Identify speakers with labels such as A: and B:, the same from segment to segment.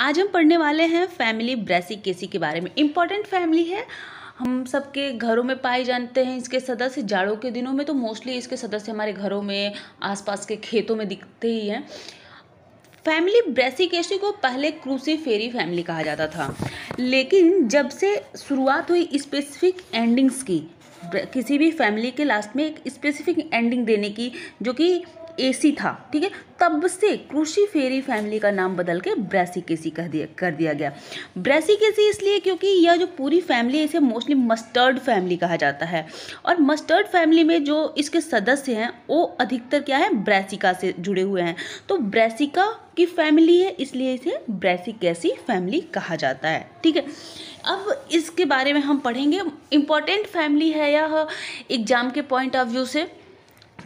A: आज हम पढ़ने वाले हैं फैमिली केसी के बारे में इम्पॉर्टेंट फैमिली है हम सबके घरों में पाए जानते हैं इसके सदस्य जाड़ों के दिनों में तो मोस्टली इसके सदस्य हमारे घरों में आसपास के खेतों में दिखते ही हैं फैमिली केसी को पहले क्रूसी फेरी फैमिली कहा जाता था लेकिन जब से शुरुआत हुई स्पेसिफिक एंडिंग्स की किसी भी फैमिली के लास्ट में एक स्पेसिफिक एंडिंग देने की जो कि एसी था ठीक है तब से कृषि फेरी फैमिली का नाम बदल के ब्रैसिकेसी कह दिया कर दिया गया ब्रैसिकेसी इसलिए क्योंकि यह जो पूरी फैमिली है इसे मोस्टली मस्टर्ड फैमिली कहा जाता है और मस्टर्ड फैमिली में जो इसके सदस्य हैं वो अधिकतर क्या है ब्रैसिका से जुड़े हुए हैं तो ब्रैसिका की फैमिली है इसलिए इसे ब्रैसिकेसी फैमिली कहा जाता है ठीक है अब इसके बारे में हम पढ़ेंगे इम्पॉर्टेंट फैमिली है यह एग्जाम के पॉइंट ऑफ व्यू से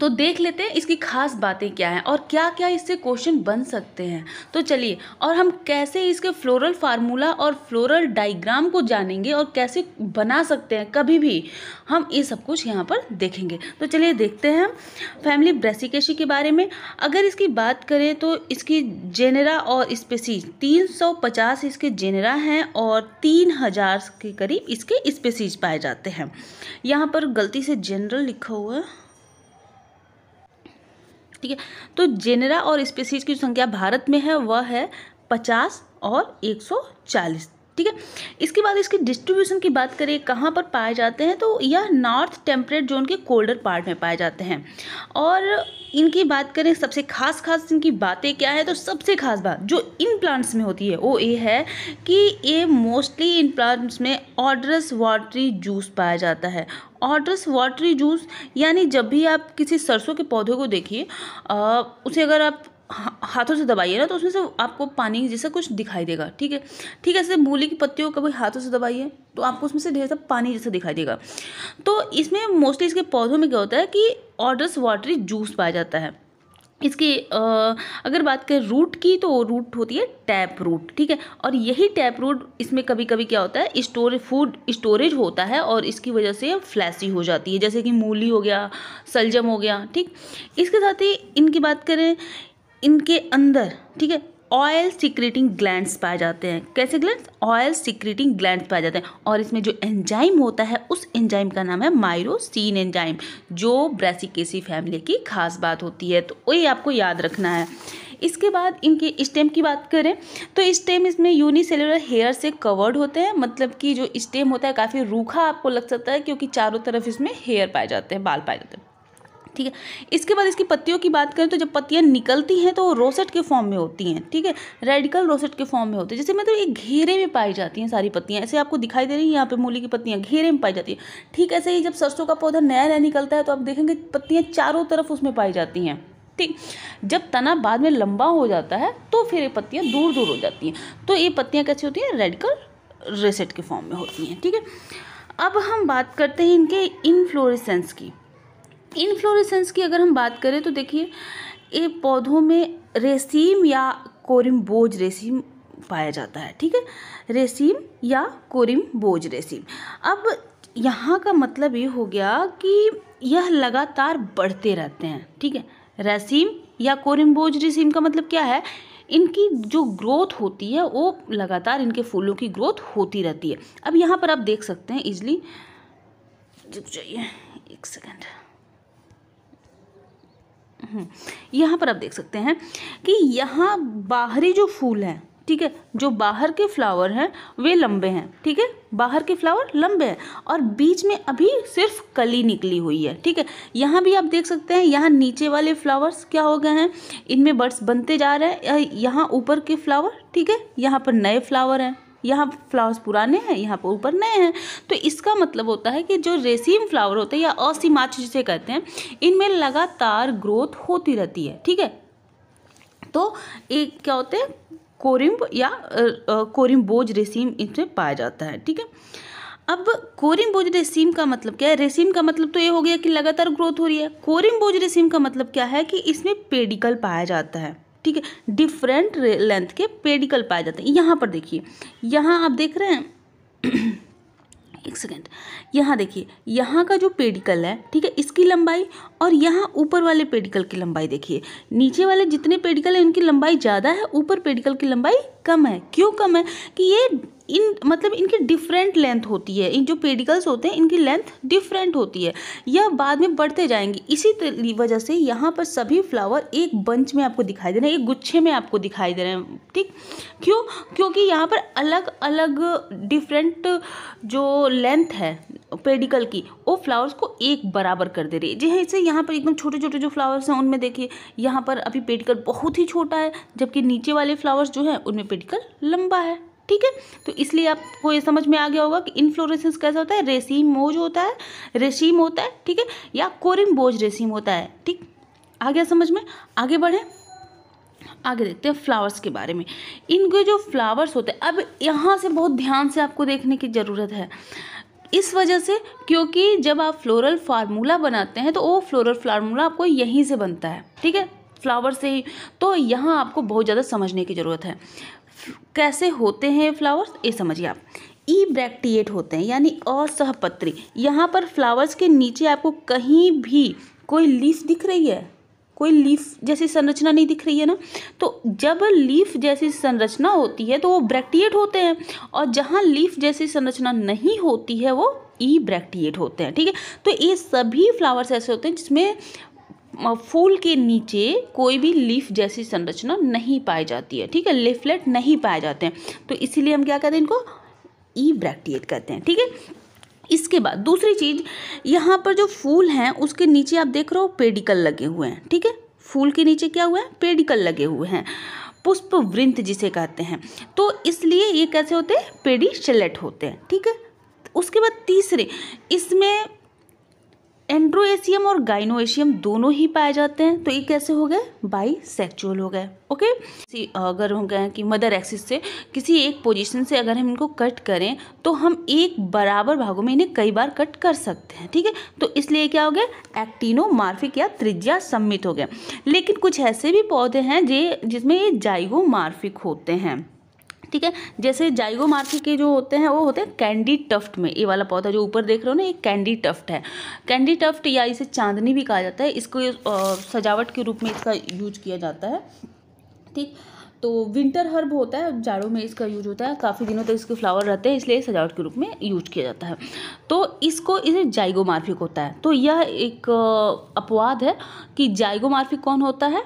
A: तो देख लेते हैं इसकी खास बातें क्या हैं और क्या क्या इससे क्वेश्चन बन सकते हैं तो चलिए और हम कैसे इसके फ्लोरल फार्मूला और फ्लोरल डाइग्राम को जानेंगे और कैसे बना सकते हैं कभी भी हम ये सब कुछ यहाँ पर देखेंगे तो चलिए देखते हैं हम फैमिली ब्रेसिकेशी के बारे में अगर इसकी बात करें तो इसकी जेनेरा और स्पेसीज 350 इसके जेनेरा हैं और 3000 के करीब इसके स्पेसीज पाए जाते हैं यहाँ पर गलती से जनरल लिखा हुआ है ठीक है तो जेनेरा और स्पेसीज की जो संख्या भारत में है वह है पचास और एक सौ चालीस ठीक है इसके बाद इसके डिस्ट्रीब्यूशन की बात करें कहाँ पर पाए जाते हैं तो यह नॉर्थ टेम्परेट जोन के कोल्डर पार्ट में पाए जाते हैं और इनकी बात करें सबसे खास खास इनकी बातें क्या है तो सबसे खास बात जो इन प्लांट्स में होती है वो ये है कि ये मोस्टली इन प्लांट्स में ऑर्डरस वाटरी जूस पाया जाता है ऑर्डरस वाटरी जूस यानी जब भी आप किसी सरसों के पौधे को देखिए उसे अगर आप हाथों से दबाइए ना तो उसमें से आपको पानी जैसा कुछ दिखाई देगा ठीक है ठीक है ऐसे मूली की पत्तियों कभी हाथों से दबाइए तो आपको उसमें से ढेर सा पानी जैसा दिखाई देगा तो इसमें मोस्टली इसके पौधों में क्या होता है कि ऑर्डर्स वाटरी जूस पाया जाता है इसकी अगर बात करें रूट की तो रूट होती है टैप रूट ठीक है और यही टैप रूट इसमें कभी कभी क्या होता है स्टोर फूड स्टोरेज होता है और इसकी वजह से फ्लैसी हो जाती है जैसे कि मूली हो गया सलजम हो गया ठीक इसके साथ ही इनकी बात करें इनके अंदर ठीक है ऑयल सिक्रेटिंग ग्लैंड्स पाए जाते हैं कैसे ग्लैंड्स ऑयल सिक्रेटिंग ग्लैंड्स पाए जाते हैं और इसमें जो एंजाइम होता है उस एंजाइम का नाम है माइरोसिन एंजाइम जो ब्रेसिकेसी फैमिली की खास बात होती है तो वही आपको याद रखना है इसके बाद इनके स्टेम की बात करें तो स्टेम इस इसमें यूनिसेलुलर हेयर से कवर्ड होते हैं मतलब कि जो स्टेम होता है काफ़ी रूखा आपको लग सकता है क्योंकि चारों तरफ इसमें हेयर पाए जाते हैं बाल पाए जाते हैं ठीक है इसके बाद इसकी पत्तियों की बात करें तो जब पत्तियाँ निकलती हैं तो वो रोसेट के फॉर्म में होती हैं ठीक है रेडिकल रोसेट के फॉर्म में होते हैं जैसे मतलब ये घेरे में पाई जाती हैं सारी पत्तियाँ ऐसे आपको दिखाई दे रही हैं यहाँ पर मूली की पत्तियाँ घेरे में पाई जाती हैं ठीक ऐसे ही जब सरसों का पौधा नया नया निकलता है तो आप देखेंगे पत्तियाँ चारों तरफ उसमें पाई जाती हैं ठीक जब तना बाद में लंबा हो जाता है तो फिर ये पत्तियाँ दूर दूर हो जाती हैं तो ये पत्तियाँ कैसी होती हैं रेडिकल रेसेट के फॉर्म में होती हैं ठीक है अब हम बात करते हैं इनके इनफ्लोरेसेंस की इनफ्लोरेसेंस की अगर हम बात करें तो देखिए ये पौधों में रेसीम या बोझ रेसीम पाया जाता है ठीक है रेसीम या बोझ रेसीम अब यहाँ का मतलब ये हो गया कि यह लगातार बढ़ते रहते हैं ठीक है रेसीम या बोझ रेसीम का मतलब क्या है इनकी जो ग्रोथ होती है वो लगातार इनके फूलों की ग्रोथ होती रहती है अब यहाँ पर आप देख सकते हैं इजली रुक जाइए एक सेकेंड हम्म। यहाँ पर आप देख सकते हैं कि यहाँ बाहरी जो फूल हैं ठीक है जो बाहर के फ्लावर हैं वे लंबे हैं ठीक है बाहर के फ्लावर लंबे हैं और बीच में अभी सिर्फ कली निकली हुई है ठीक है यहाँ भी आप देख सकते हैं यहाँ नीचे वाले फ्लावर्स क्या हो गए हैं इनमें बर्ड्स बनते जा रहे हैं यहाँ ऊपर के फ्लावर ठीक है यहाँ पर नए फ्लावर हैं यहाँ फ्लावर्स पुराने हैं यहाँ पर ऊपर नए हैं तो इसका मतलब होता है कि जो रेसीम फ्लावर होते हैं या असीमाच जिसे कहते हैं इनमें लगातार ग्रोथ होती रहती है ठीक है तो एक क्या होते हैं कोरिम्ब या कोरिम्बोज रेसीम इनमें पाया जाता है ठीक है अब कोरिम्बोज रेसीम का मतलब क्या है रेसीम का मतलब तो ये हो गया कि लगातार ग्रोथ हो रही है कोरिम्बोज रेसीम का मतलब क्या है कि इसमें पेडिकल पाया जाता है ठीक है डिफरेंट लेंथ के पेडिकल पाए जाते हैं यहाँ पर देखिए यहाँ आप देख रहे हैं एक सेकेंड यहाँ देखिए यहाँ का जो पेडिकल है ठीक है इसकी लंबाई और यहाँ ऊपर वाले पेडिकल की लंबाई देखिए नीचे वाले जितने पेडिकल हैं उनकी लंबाई ज़्यादा है ऊपर पेडिकल की लंबाई कम है क्यों कम है कि ये इन मतलब इनकी डिफरेंट लेंथ होती है इन जो पेडिकल्स होते हैं इनकी लेंथ डिफरेंट होती है यह बाद में बढ़ते जाएंगे इसी वजह से यहाँ पर सभी फ्लावर एक बंच में आपको दिखाई दे रहे हैं एक गुच्छे में आपको दिखाई दे रहे हैं ठीक क्यों क्योंकि यहाँ पर अलग अलग डिफरेंट जो लेंथ है पेडिकल की वो फ्लावर्स को एक बराबर कर दे रही है जैसे यहाँ पर एकदम छोटे छोटे जो फ्लावर्स हैं उनमें देखिए यहाँ पर अभी पेडिकल बहुत ही छोटा है जबकि नीचे वाले फ्लावर्स जो हैं उनमें पेडिकल लंबा है ठीक है तो इसलिए आपको ये समझ में आ गया होगा कि इन्फ्लोरेसेंस कैसा होता है रेसीम मोज होता है रेशीम होता है ठीक है या कोरिम बोझ रेसीम होता है ठीक आ गया समझ में आगे बढ़ें आगे देखते हैं फ्लावर्स के बारे में इनके जो फ्लावर्स होते हैं अब यहाँ से बहुत ध्यान से आपको देखने की ज़रूरत है इस वजह से क्योंकि जब आप फ्लोरल फार्मूला बनाते हैं तो वो फ्लोरल फार्मूला आपको यहीं से बनता है ठीक है फ्लावर से ही तो यहाँ आपको बहुत ज़्यादा समझने की ज़रूरत है कैसे होते हैं फ्लावर्स ये समझिए आप ई ब्रैक्टिएट होते हैं यानी असहपत्री यहाँ पर फ्लावर्स के नीचे आपको कहीं भी कोई लीस दिख रही है कोई लीफ जैसी संरचना नहीं दिख रही है ना तो जब लीफ जैसी संरचना होती है तो वो ब्रैक्टिएट होते हैं और जहाँ लीफ जैसी संरचना नहीं होती है वो ई ब्रैक्टिएट होते हैं ठीक है तो ये सभी फ्लावर्स ऐसे होते हैं जिसमें फूल के नीचे कोई भी लीफ जैसी संरचना नहीं पाई जाती है ठीक है लिफलेट नहीं पाए जाते हैं तो इसीलिए हम क्या कहते हैं इनको ई ब्रैक्टिएट कहते हैं ठीक है इसके बाद दूसरी चीज़ यहाँ पर जो फूल हैं उसके नीचे आप देख रहे हो पेडिकल लगे हुए हैं ठीक है फूल के नीचे क्या हुआ है पेडिकल लगे हुए हैं पुष्प वृंत जिसे कहते हैं तो इसलिए ये कैसे होते हैं पेडी होते हैं ठीक है उसके बाद तीसरे इसमें एंड्रोएशियम और गाइनोएशियम दोनों ही पाए जाते हैं तो ये कैसे हो गए बाई सेक्चुअल हो गए ओके अगर हो गए कि मदर एक्सिस से किसी एक पोजीशन से अगर हम इनको कट करें तो हम एक बराबर भागों में इन्हें कई बार कट कर सकते हैं ठीक है तो इसलिए क्या हो गया एक्टिनोमार्फिक या त्रिज्या सम्मित हो गए लेकिन कुछ ऐसे भी पौधे हैं जे जिसमें ये जाइगोमार्फिक होते हैं ठीक है जैसे जाइगोमार्थी के जो होते हैं वो होते हैं कैंडी टफ्ट में ये वाला पौधा जो ऊपर देख रहे हो ना ये कैंडी टफ्ट है कैंडी टफ्ट या इसे चांदनी भी कहा जाता है इसको सजावट के रूप में इसका यूज किया जाता है ठीक तो विंटर हर्ब होता है जाड़ों में इसका यूज होता है काफ़ी दिनों तक इसके फ्लावर रहते हैं इसलिए सजावट के रूप में यूज किया जाता है तो इसको इसे जाइगोमार्फिक होता है तो यह एक अपवाद है कि जाइगोमार्फिक कौन होता है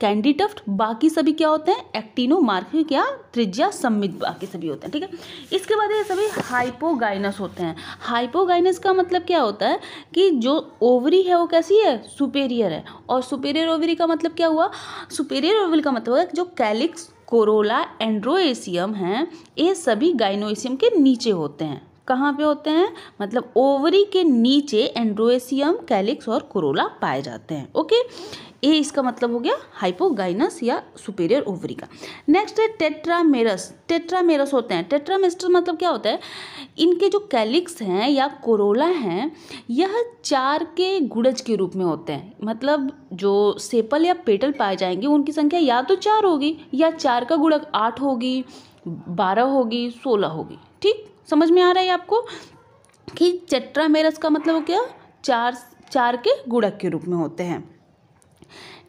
A: कैंडीटफ्ट बाकी सभी क्या होते हैं एक्टिनो मार्क या त्रिज्या सम्मित बाकी सभी होते हैं ठीक है इसके बाद ये सभी हाइपोगाइनस होते हैं हाइपोगाइनस का मतलब क्या होता है कि जो ओवरी है वो कैसी है सुपेरियर है और सुपेरियर ओवरी का मतलब क्या हुआ सुपेरियर ओवरी का मतलब है जो कैलिक्स कोरोला एंड्रोएशियम हैं ये सभी गाइनोएशियम के नीचे होते हैं कहाँ पे होते हैं मतलब ओवरी के नीचे एंड्रोएशियम कैलिक्स और कोरोला पाए जाते हैं ओके ए इसका मतलब हो गया हाइपोगाइनस या सुपेरियर ओवरी का नेक्स्ट है टेट्रामेरस टेट्रामेरस होते हैं टेट्रामेस्टर मतलब क्या होता है इनके जो कैलिक्स हैं या कोरोला हैं यह चार के गुड़ज के रूप में होते हैं मतलब जो सेपल या पेटल पाए जाएंगे उनकी संख्या या तो चार होगी या चार का गुड़क आठ होगी बारह होगी सोलह होगी ठीक समझ में आ रहा है आपको कि चेट्रामेरस का मतलब क्या चार चार के गुड़क के रूप में होते हैं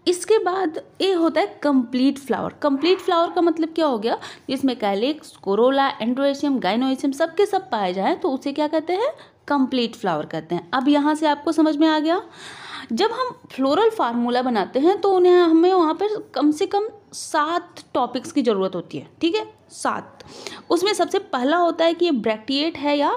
A: इसके बाद ये होता है कंप्लीट फ्लावर कंप्लीट फ्लावर का मतलब क्या हो गया जिसमें कैलिक्स कोरोला एंड्रोएशियम गाइनोएशियम सब के सब पाए जाएँ तो उसे क्या कहते हैं कंप्लीट फ्लावर कहते हैं अब यहाँ से आपको समझ में आ गया जब हम फ्लोरल फार्मूला बनाते हैं तो उन्हें हमें वहाँ पर कम से कम सात टॉपिक्स की ज़रूरत होती है ठीक है सात उसमें सबसे पहला होता है कि ये ब्रैक्टिएट है या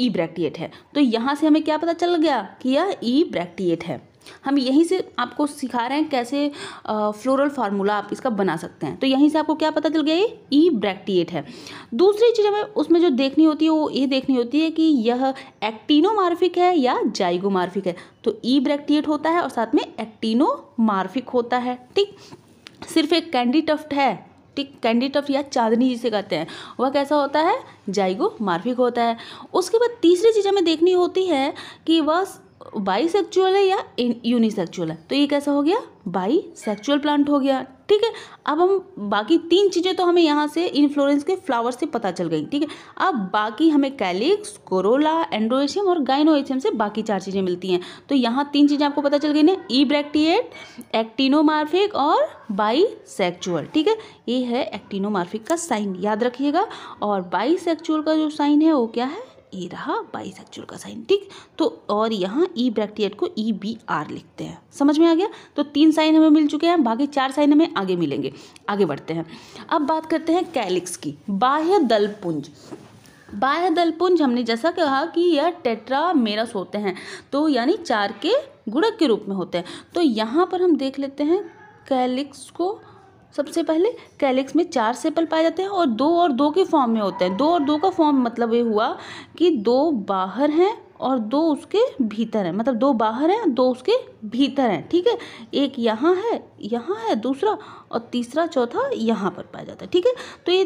A: ई e ब्रैक्टिएट है तो यहाँ से हमें क्या पता चल गया कि यह ई e ब्रैक्टिएट है हम यहीं से आपको सिखा रहे हैं कैसे फ्लोरल फार्मूला आप इसका बना सकते हैं तो यहीं से आपको क्या पता चल गया ये ई ब्रैक्टिएट है दूसरी चीज़ हमें उसमें जो देखनी होती है वो ये देखनी होती है कि यह एक्टिनोमार्फिक है या जाइगोमार्फिक है तो ई ब्रैक्टिएट होता है और साथ में एक्टिनोमार्फिक होता है ठीक सिर्फ एक कैंडी टफ्ट है ठीक कैंडी या चांदनी जिसे कहते हैं वह कैसा होता है जाइगो मार्फिक होता है उसके बाद तीसरी चीज़ हमें देखनी होती है कि वह बाई सेक्चुअल है या यूनिसेक्चुअल है तो ये कैसा हो गया बाई सेक्चुअल प्लांट हो गया ठीक है अब हम बाकी तीन चीज़ें तो हमें यहाँ से इन्फ्लोरेंस के फ्लावर से पता चल गई ठीक है अब बाकी हमें कैलिक्स कोरोला एंड्रोएशियम और गाइनोएशियम से बाकी चार चीज़ें मिलती हैं तो यहाँ तीन चीज़ें आपको पता चल गई ना ई ब्रैक्टिएट एक्टिनोमार्फिक और बाई सेक्चुअल ठीक है ये है एक्टिनोमार्फिक का साइन याद रखिएगा और बाई सेक्चुअल का जो साइन है वो क्या है ये e रहा बाईस एक्चुअल का साइन ठीक तो और यहाँ ई e ब्रैक्टिएट को ई बी आर लिखते हैं समझ में आ गया तो तीन साइन हमें मिल चुके हैं बाकी चार साइन हमें आगे मिलेंगे आगे बढ़ते हैं अब बात करते हैं कैलिक्स की बाह्य दलपुंज बाह्य दलपुंज हमने जैसा कहा कि यह टेट्रा मेरस होते हैं तो यानी चार के गुणक के रूप में होते हैं तो यहाँ पर हम देख लेते हैं कैलिक्स को सबसे पहले कैलिक्स में चार सेपल पाए जाते हैं और दो और दो के फॉर्म में होते हैं दो और दो का फॉर्म मतलब ये हुआ कि दो बाहर हैं और दो उसके भीतर हैं मतलब दो बाहर हैं दो उसके भीतर हैं ठीक है एक यहाँ है यहाँ है दूसरा और तीसरा चौथा यहाँ पर पाया जाता है ठीक है तो ये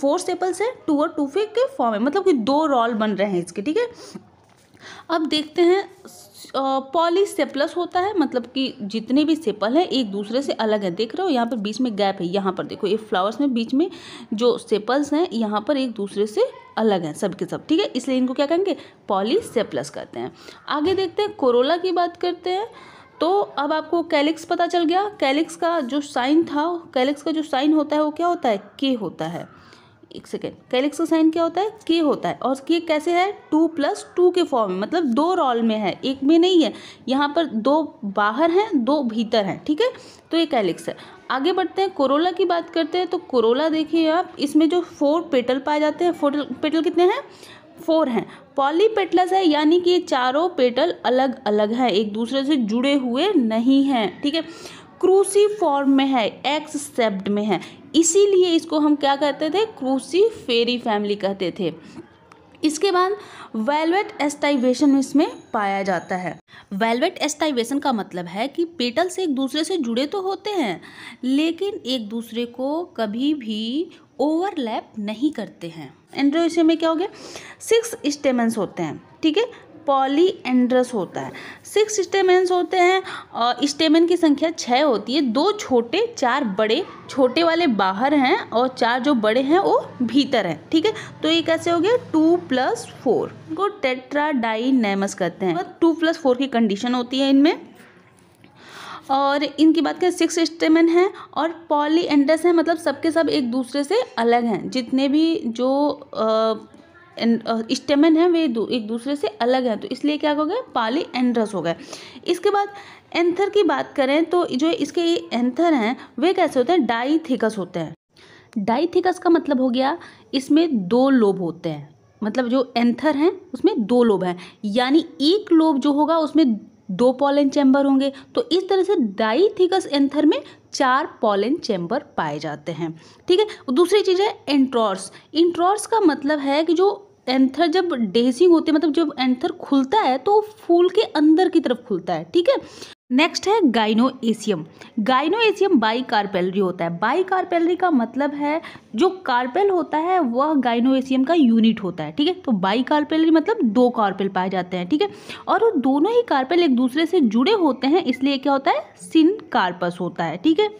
A: फोर सेपल्स हैं टू और टू फे के फॉर्म है मतलब कि दो रॉल बन रहे हैं इसके ठीक है अब देखते हैं पॉली सेप्लस होता है मतलब कि जितने भी सेपल हैं एक दूसरे से अलग है देख रहे हो यहाँ पर बीच में गैप है यहाँ पर देखो ये फ्लावर्स में बीच में जो सेपल्स हैं यहाँ पर एक दूसरे से अलग हैं सबके सब ठीक है इसलिए इनको क्या कहेंगे पॉली सेप्लस कहते हैं आगे देखते हैं कोरोला की बात करते हैं तो अब आपको कैलिक्स पता चल गया कैलिक्स का जो साइन था कैलिक्स का जो साइन होता है वो क्या होता है के होता है एक सेकेंड कैलिक्स का साइन क्या होता है के होता है और के कैसे है टू प्लस टू के फॉर्म में मतलब दो रोल में है एक में नहीं है यहाँ पर दो बाहर हैं दो भीतर हैं ठीक है तो ये कैलिक्स है आगे बढ़ते हैं कोरोला की बात करते हैं तो कोरोला देखिए आप इसमें जो फोर पेटल पाए जाते हैं फोर पेटल कितने हैं फोर हैं पॉली पेटलस है यानी कि ये चारों पेटल अलग अलग हैं एक दूसरे से जुड़े हुए नहीं हैं ठीक है थीके? फॉर्म में है एक्स में है इसीलिए इसको हम क्या कहते थे क्रूसी फेरी फैमिली कहते थे इसके बाद वेलवेट एस्टाइवेशन इसमें पाया जाता है वेलवेट एस्टाइवेशन का मतलब है कि पेटल्स एक दूसरे से जुड़े तो होते हैं लेकिन एक दूसरे को कभी भी ओवरलैप नहीं करते हैं एंड्रोइशिया में क्या हो गया सिक्स स्टेमेंस होते हैं ठीक है पॉली एंड्रस होता है सिक्स स्टेमेंस होते हैं और स्टेमेन की संख्या छः होती है दो छोटे चार बड़े छोटे वाले बाहर हैं और चार जो बड़े हैं वो भीतर हैं ठीक है तो ये कैसे हो गया टू प्लस फोर इनको टेट्राडाइनेमस कहते हैं टू प्लस फोर की कंडीशन होती है इनमें और इनकी बात करें सिक्स स्टेमन हैं और पॉली एंड्रस हैं मतलब सबके सब एक दूसरे से अलग हैं जितने भी जो आ, स्टेमन है वे दू, एक दूसरे से अलग हैं तो इसलिए क्या हो गया पाली एंड्रस हो गए इसके बाद एंथर की बात करें तो जो इसके एंथर हैं वे कैसे होते हैं डाईथिकस होते हैं डाईथिकस का मतलब हो गया इसमें दो लोब होते हैं मतलब जो एंथर हैं उसमें दो लोब हैं यानी एक लोब जो होगा उसमें दो पॉलन चैम्बर होंगे तो इस तरह से डाईथिकस एंथर में चार पॉलन चैम्बर पाए जाते हैं ठीक है दूसरी चीज़ है इंट्रॉर्स इंट्रॉर्स का मतलब है कि जो एंथर जब डेसिंग होते हैं मतलब जब एंथर खुलता है तो फूल के अंदर की तरफ खुलता है ठीक है नेक्स्ट है gynoecium gynoecium bicarpellary होता है बाई कार्पेलरी का मतलब है जो कार्पेल होता है वह गाइनो एशियम का यूनिट होता है ठीक है तो बाई कार्पेलरी मतलब दो कार्पेल पाए जाते हैं ठीक है और वो दोनों ही कार्पेल एक दूसरे से जुड़े होते हैं इसलिए क्या होता है सिन कार्पस होता है ठीक है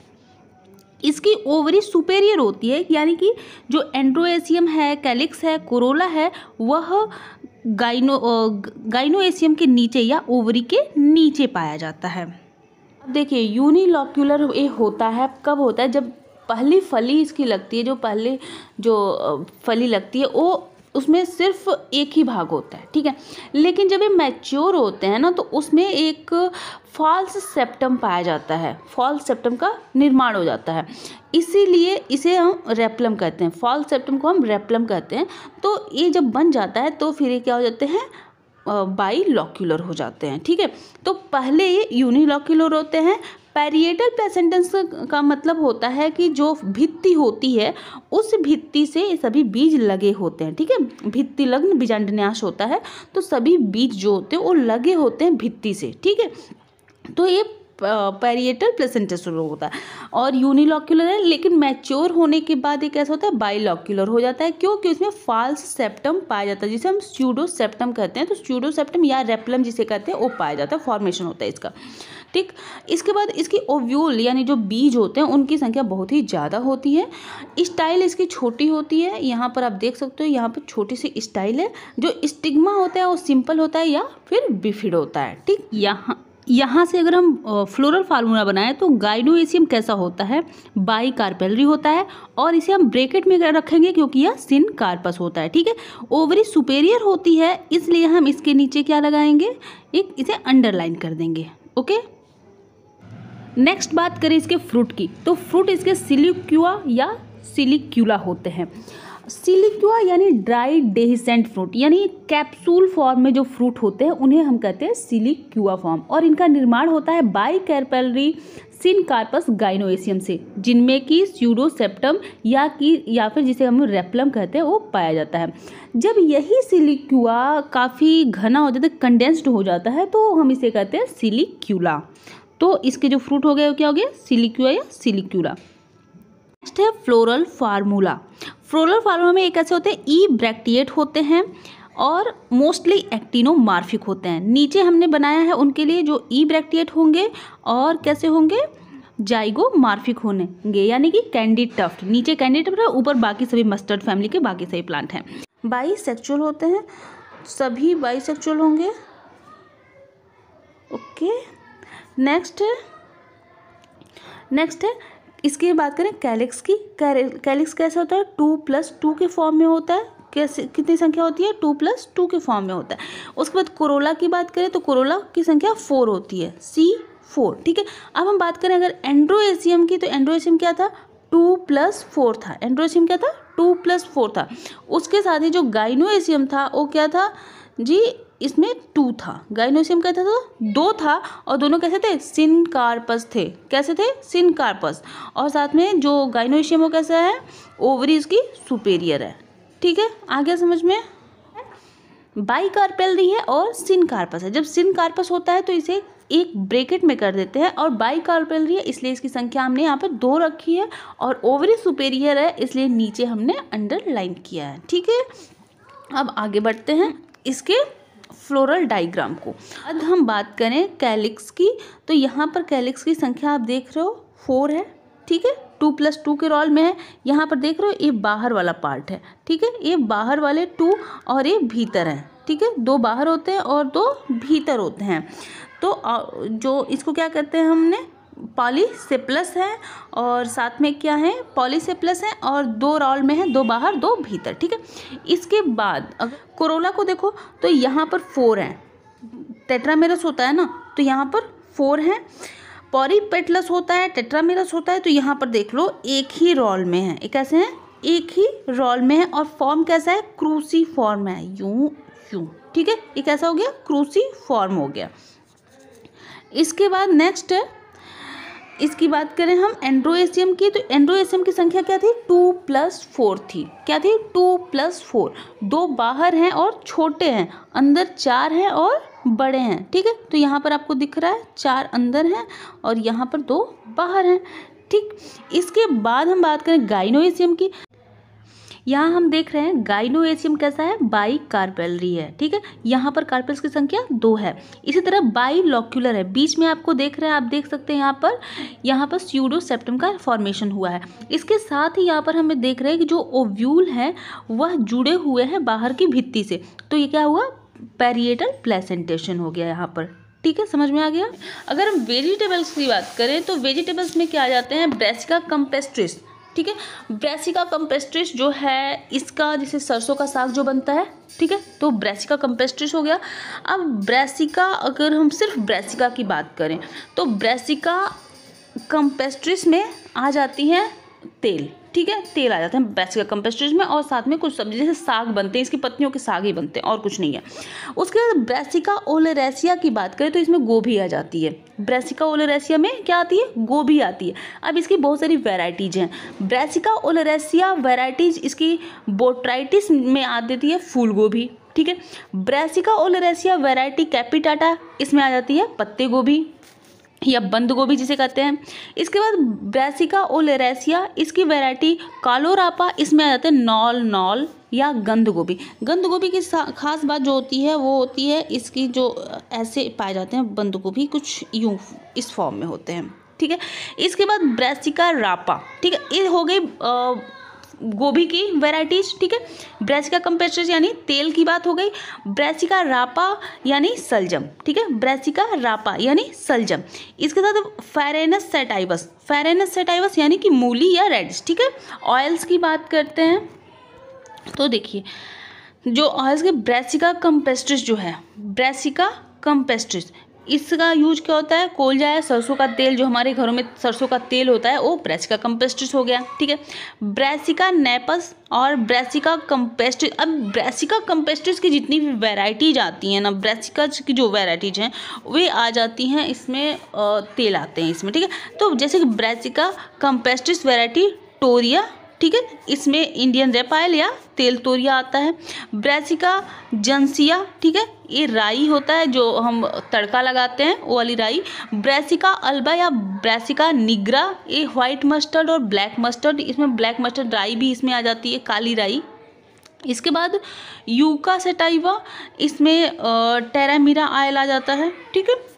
A: इसकी ओवरी सुपेरियर होती है यानी कि जो एंड्रोएशियम है कैलिक्स है कोरोला है वह गाइनो एशियम के नीचे या ओवरी के नीचे पाया जाता है देखिए यूनिलॉक्यूलर ये होता है कब होता है जब पहली फली इसकी लगती है जो पहले जो फली लगती है वो उसमें सिर्फ एक ही भाग होता है ठीक है लेकिन जब ये मैच्योर होते हैं ना तो उसमें एक फॉल्स सेप्टम पाया जाता है फॉल्स सेप्टम का निर्माण हो जाता है इसीलिए इसे हम रेप्लम कहते हैं फॉल्स सेप्टम को हम रेप्लम कहते हैं तो ये जब बन जाता है तो फिर ये क्या हो जाते हैं बाई लॉक्यूलर हो जाते हैं ठीक है तो पहले ये यूनिलॉक्यूलर होते हैं पैरिएटल प्लेसेंटेंस का मतलब होता है कि जो भित्ति होती है उस भित्ति से सभी बीज लगे होते हैं ठीक है भित्ति लग्न बीजांडन्यास होता है तो सभी बीज जो होते हैं वो लगे होते हैं भित्ति से ठीक है तो ये पैरिएटल प्लेसेंटा शुरू होता है और यूनिलॉक्युलर है लेकिन मैच्योर होने के बाद ये कैसा होता है बाइलॉक्युलर हो जाता है क्योंकि उसमें फाल्स सेप्टम पाया जाता है जिसे हम स्ट्यूडोसेप्टम सेप्टम कहते हैं तो स्यूडो सेप्टम या रेपलम जिसे कहते हैं वो पाया जाता है फॉर्मेशन होता है इसका ठीक इसके बाद इसकी ओव्यूल यानी जो बीज होते हैं उनकी संख्या बहुत ही ज़्यादा होती है स्टाइल इसकी छोटी होती है यहाँ पर आप देख सकते हो यहाँ पर छोटी सी स्टाइल है जो स्टिग्मा होता है वो सिंपल होता है या फिर बिफिड होता है ठीक यहाँ यहाँ से अगर हम फ्लोरल फार्मूला बनाएं तो गाइडो एसियम कैसा होता है बाई कार्पेलरी होता है और इसे हम ब्रेकेट में रखेंगे क्योंकि यह सिन कार्पस होता है ठीक है ओवरी सुपेरियर होती है इसलिए हम इसके नीचे क्या लगाएंगे एक इसे अंडरलाइन कर देंगे ओके नेक्स्ट बात करें इसके फ्रूट की तो फ्रूट इसके सिलिक्यूआ या सिलिक्यूला होते हैं सिलिक्यूआ यानी ड्राई डेहिसेंट फ्रूट यानी कैप्सूल फॉर्म में जो फ्रूट होते हैं उन्हें हम कहते हैं सिलिक्यूआ फॉर्म और इनका निर्माण होता है बाई कैरपेलरी सिनकार्पस गाइनोएशियम से जिनमें कि स्यूडोसेप्टम या कि या फिर जिसे हम रेपलम कहते हैं वो पाया जाता है जब यही सिलिक्यूआ काफ़ी घना हो जाता है कंडेंस्ड तो हो जाता है तो हम इसे कहते हैं सिलिक्यूला तो इसके जो फ्रूट हो गए वो क्या हो गया सिलिक्यूआ या सिलिक्यूरा नेक्स्ट है फ्लोरल फार्मूला फ्लोरल फार्मूला में एक ऐसे होते हैं ई ब्रैक्टिएट होते हैं और मोस्टली एक्टिनोमार्फिक होते हैं नीचे हमने बनाया है उनके लिए जो ई ब्रैक्टिएट होंगे और कैसे होंगे जाइगो मार्फिक होनेंगे यानी कि कैंडी टफ्ट नीचे कैंडी टफ्ट है ऊपर बाकी सभी मस्टर्ड फैमिली के बाकी सभी प्लांट हैं सेक्चुअल होते हैं सभी सेक्चुअल होंगे ओके नेक्स्ट नेक्स्ट है इसकी बात करें कैलिक्स की कैलिक्स कैसे होता है टू प्लस टू के फॉर्म में होता है कैसे कितनी संख्या होती है टू प्लस टू के फॉर्म में होता है उसके बाद कोरोला की बात करें तो कोरोला की संख्या फोर होती है सी फोर ठीक है अब हम बात करें अगर एंड्रोएशियम की तो एंड्रोएशियम क्या था टू प्लस फोर था एंड्रोएशियम क्या था टू प्लस फोर था उसके साथ ही जो गाइनोएशियम था वो क्या था जी इसमें टू था गाइनोसियम कहते तो दो था और दोनों कैसे थे सिन कार्पस थे कैसे थे सिन कार्पस और साथ में जो गाइनोशियम वो कैसा है ओवरी उसकी सुपेरियर है ठीक है आगे समझ में बाई कार्पेल दी है और सिन कार्पस है जब सिन कार्पस होता है तो इसे एक ब्रेकेट में कर देते हैं और बाई कार्पेल रही है इसलिए इसकी संख्या हमने यहाँ पर दो रखी है और ओवरी सुपेरियर है इसलिए नीचे हमने अंडरलाइन किया है ठीक है अब आगे बढ़ते हैं इसके फ्लोरल डाइग्राम को अब हम बात करें कैलिक्स की तो यहाँ पर कैलिक्स की संख्या आप देख रहे हो फोर है ठीक है टू प्लस टू के रोल में है यहाँ पर देख रहे हो ये बाहर वाला पार्ट है ठीक है ये बाहर वाले टू और ये भीतर है ठीक है दो बाहर होते हैं और दो भीतर होते हैं तो जो इसको क्या कहते हैं हमने पॉलीसेप्लस है और साथ में क्या है पॉलीसेप्लस है और दो रॉल में है दो बाहर दो भीतर ठीक है इसके बाद कोरोला को देखो तो यहाँ पर फोर है टेट्रामेरस होता है ना तो यहाँ पर फोर है पॉरीपेटलस होता है टेट्रामेरस होता है तो यहाँ पर देख लो एक ही रॉल में है एक ऐसे हैं एक ही रॉल में है और फॉर्म कैसा है क्रूसी फॉर्म है यूं यूं ठीक है ये कैसा हो गया क्रूसी फॉर्म हो गया इसके बाद नेक्स्ट है इसकी बात करें हम एंड्रोएशियम की तो एंड्रोएशियम की संख्या क्या थी टू प्लस फोर थी क्या थी टू प्लस फोर दो बाहर हैं और छोटे हैं अंदर चार हैं और बड़े हैं ठीक है तो यहाँ पर आपको दिख रहा है चार अंदर हैं और यहाँ पर दो बाहर हैं ठीक इसके बाद हम बात करें एशियम की यहाँ हम देख रहे हैं गाइनोएशियम कैसा है बाई कार्पेलरी है ठीक है यहाँ पर कार्पेल्स की संख्या दो है इसी तरह बाई लॉक्यूलर है बीच में आपको देख रहे हैं आप देख सकते हैं यहाँ पर यहाँ पर स्यूडो सेप्टम का फॉर्मेशन हुआ है इसके साथ ही यहाँ पर हमें देख रहे हैं कि जो ओव्यूल है वह जुड़े हुए हैं बाहर की भित्ति से तो ये क्या हुआ पेरिएटल प्लेसेंटेशन हो गया यहाँ पर ठीक है समझ में आ गया अगर हम वेजिटेबल्स की बात करें तो वेजिटेबल्स में क्या आ जाते हैं ब्रेसिका कंपेस्ट्रिस ठीक है ब्रेसिका कंपेस्ट्रिस जो है इसका जैसे सरसों का साग जो बनता है ठीक है तो ब्रेसिका कंपेस्ट्रिस हो गया अब ब्रेसिका अगर हम सिर्फ ब्रेसिका की बात करें तो ब्रेसिका कंपेस्ट्रिस में आ जाती हैं तेल ठीक है तेल आ जाता है बैच का कंपेस्टेज में और साथ में कुछ सब्जी जैसे साग बनते हैं इसकी पत्तियों के साग ही बनते हैं और कुछ नहीं है उसके बाद ब्रेसिका ओलेरेसिया की बात करें तो इसमें गोभी आ जाती है ब्रेसिका ओलेरेसिया में क्या आती है गोभी आती है अब इसकी बहुत सारी वेराइटीज़ हैं ब्रेसिका ओलेरेसिया वेराइटीज़ इसकी बोट्राइटिस में आ देती है फूल गोभी ठीक है ब्रेसिका ओलेरेसिया वेराइटी कैपिटाटा इसमें आ जाती है पत्ते गोभी या बंद गोभी जिसे कहते हैं इसके बाद ब्रैसिका ओलेरेसिया इसकी वैरायटी कालोरापा इसमें आ जाते हैं नॉल नॉल या गंद गोभी गंद गोभी की खास बात जो होती है वो होती है इसकी जो ऐसे पाए जाते हैं बंद गोभी कुछ यूँ इस फॉर्म में होते हैं ठीक है इसके बाद ब्रैसिका रापा ठीक है ये हो गई गोभी की वेराइटीज ठीक है ब्रैसिका कंपेस्ट्रस यानी तेल की बात हो गई ब्रैसिका रापा यानी सलजम ठीक है ब्रैसिका रापा यानी सलजम इसके साथ फेरेनस सेटाइवस फेरेनस सेटाइवस यानी कि मूली या रेडिश ठीक है ऑयल्स की बात करते हैं तो देखिए जो ऑयल्स के ब्रैसिका कंपेस्ट्रिस जो है ब्रैसिका कंपेस्ट्रिस इसका यूज क्या होता है कोल या सरसों का तेल जो हमारे घरों में सरसों का तेल होता है वो ब्रैसिका कंपेस्टिस हो गया ठीक है ब्रैसिका नेपस और ब्रैसिका कंपेस्टिस अब ब्रैसिका कंपेस्टिस की जितनी भी वेराइटीज आती हैं ना ब्रैसिका की जो वेराइटीज हैं वे आ जाती हैं इसमें तेल आते हैं इसमें ठीक है तो जैसे कि ब्रैसिका कंपेस्टिस वेराइटी टोरिया ठीक है इसमें इंडियन रेपाइल या तेल तोरिया आता है ब्रैसिका जंसिया ठीक है ये राई होता है जो हम तड़का लगाते हैं वो वाली राई ब्रैसिका अल्बा या ब्रैसिका निग्रा ये व्हाइट मस्टर्ड और ब्लैक मस्टर्ड इसमें ब्लैक मस्टर्ड राई भी इसमें आ जाती है काली राई इसके बाद यूका सेटाइवा इसमें टेरामीरा आयल आ जाता है ठीक है